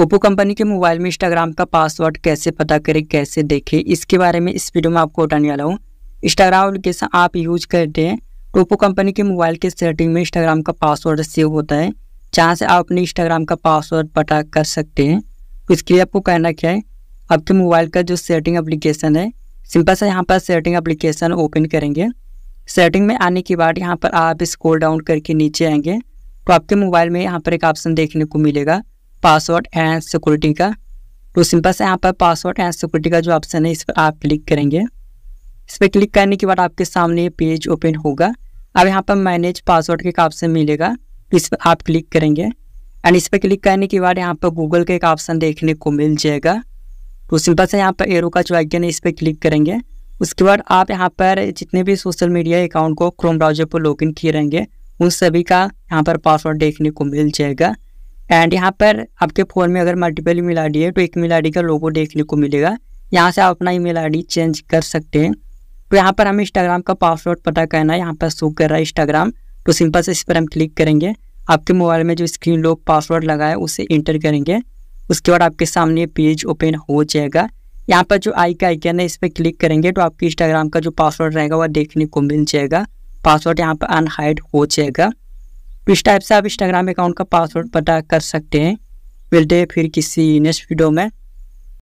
Oppo company के mobile में Instagram का पासवर्ड कैसे पता करें कैसे देखें इसके बारे में इस वीडियो में आपको बताने वाला हूँ इंस्टाग्राम एप्लीकेशन आप यूज करते हैं तो ओप्पो कंपनी के मोबाइल के सेटिंग में इंस्टाग्राम का पासवर्ड सेव होता है जहाँ से आप अपने इंस्टाग्राम का पासवर्ड पता कर सकते हैं तो इसके लिए आपको कहना क्या है आपके मोबाइल का जो सेटिंग अप्लीकेशन है सिंपल सा यहाँ पर सेटिंग अप्लीकेशन ओपन करेंगे सेटिंग में आने के बाद यहाँ पर आप स्क्रॉल डाउन करके नीचे आएंगे तो आपके मोबाइल में यहाँ पर एक ऑप्शन देखने को मिलेगा पासवर्ड एंड सिक्योरिटी का तो सिंपल से यहाँ पर पासवर्ड एंड सिक्योरिटी का जो ऑप्शन है इस पर आप क्लिक करेंगे इस पर क्लिक करने के बाद आपके सामने ये पेज ओपन होगा अब यहाँ पर मैनेज पासवर्ड के एक ऑप्शन मिलेगा इस पर आप क्लिक करेंगे एंड इस पर क्लिक करने के बाद यहाँ पर गूगल का एक ऑप्शन देखने को मिल जाएगा तो सिंपल से यहाँ पर एरो का जो आइकन है इस पर क्लिक करेंगे उसके बाद आप यहाँ पर जितने भी सोशल मीडिया अकाउंट को क्रोम ब्राउजर पर लॉगिन किए रहेंगे उन सभी का यहाँ पर पासवर्ड देखने को मिल जाएगा एंड यहाँ पर आपके फ़ोन में अगर मल्टीपल ईमेल आईडी है तो एक ईमेल आई का लोगो देखने को मिलेगा यहाँ से आप अपना ईमेल आईडी चेंज कर सकते हैं तो यहाँ पर हमें इंस्टाग्राम का पासवर्ड पता करना है यहाँ पर शो कर रहा है इंस्टाग्राम तो सिंपल से इस पर हम क्लिक करेंगे आपके मोबाइल में जो स्क्रीन लॉक पासवर्ड लगा है उसे इंटर करेंगे उसके बाद आपके सामने पेज ओपन हो जाएगा यहाँ पर जो आई का आइकन है इस पर क्लिक करेंगे तो आपके इंस्टाग्राम का जो पासवर्ड रहेगा वह देखने को मिल जाएगा पासवर्ड यहाँ पर अनहाइड हो जाएगा इस टाइप से आप इंस्टाग्राम अकाउंट का पासवर्ड पता कर सकते हैं मिलते हैं फिर किसी नेक्स्ट वीडियो में